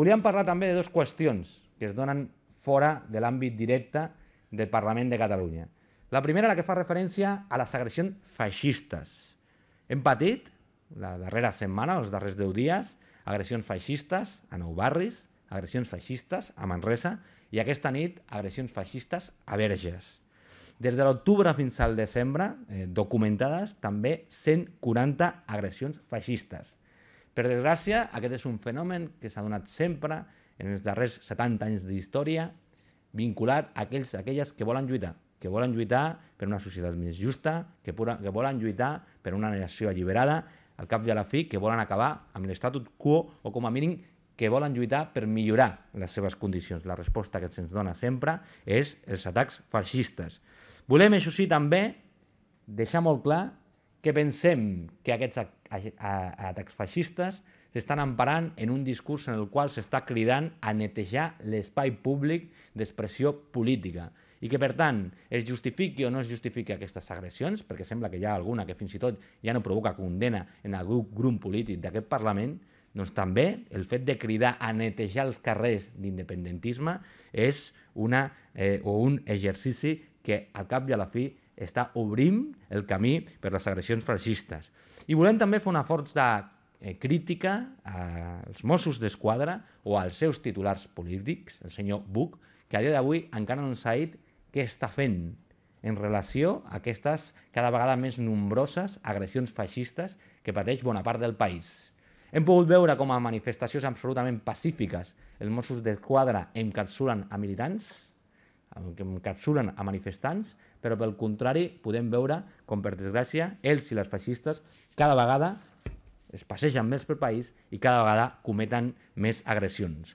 Volíem parlar també de dues qüestions que es donen fora de l'àmbit directe del Parlament de Catalunya. La primera, la que fa referència a les agressions feixistes. Hem patit, la darrera setmana, els darrers 10 dies, agressions feixistes a Nou Barris, agressions feixistes a Manresa i aquesta nit agressions feixistes a Verges. Des de l'octubre fins al desembre, eh, documentades també 140 agressions feixistes. Per desgràcia, aquest és un fenomen que s'ha donat sempre en els darrers 70 anys d'història, vinculat a aquells, a aquelles que volen lluitar, que volen lluitar per una societat més justa, que, pura, que volen lluitar per una nació alliberada, al cap i a la fi, que volen acabar amb l'estatut quo o com a mínim que volen lluitar per millorar les seves condicions. La resposta que se'ns dona sempre és els atacs feixistes. Volem, això sí, també deixar molt clar que pensem que aquests atacs feixistes s'estan emparant en un discurs en el qual s'està cridant a netejar l'espai públic d'expressió política i que, per tant, es justifiqui o no es justifiqui aquestes agressions, perquè sembla que hi ha alguna que fins i tot ja no provoca condena en algun grup polític d'aquest Parlament, doncs també el fet de cridar a netejar els carrers d'independentisme és una, eh, o un exercici que al cap i a la fi està obrint el camí per les agressions feixistes. I volem també fer una força eh, crítica als Mossos d'Esquadra o als seus titulars polítics, el senyor Buch, que a dia d'avui encara no s'ha dit què està fent en relació a aquestes cada vegada més nombroses agressions feixistes que pateix bona part del país. Hem pogut veure com a manifestacions absolutament pacífiques els Mossos d'Esquadra encapsulen a militants que encapsulen a manifestants, però pel contrari podem veure com, per desgràcia, ells i les feixistes cada vegada es passegen més pel país i cada vegada cometen més agressions.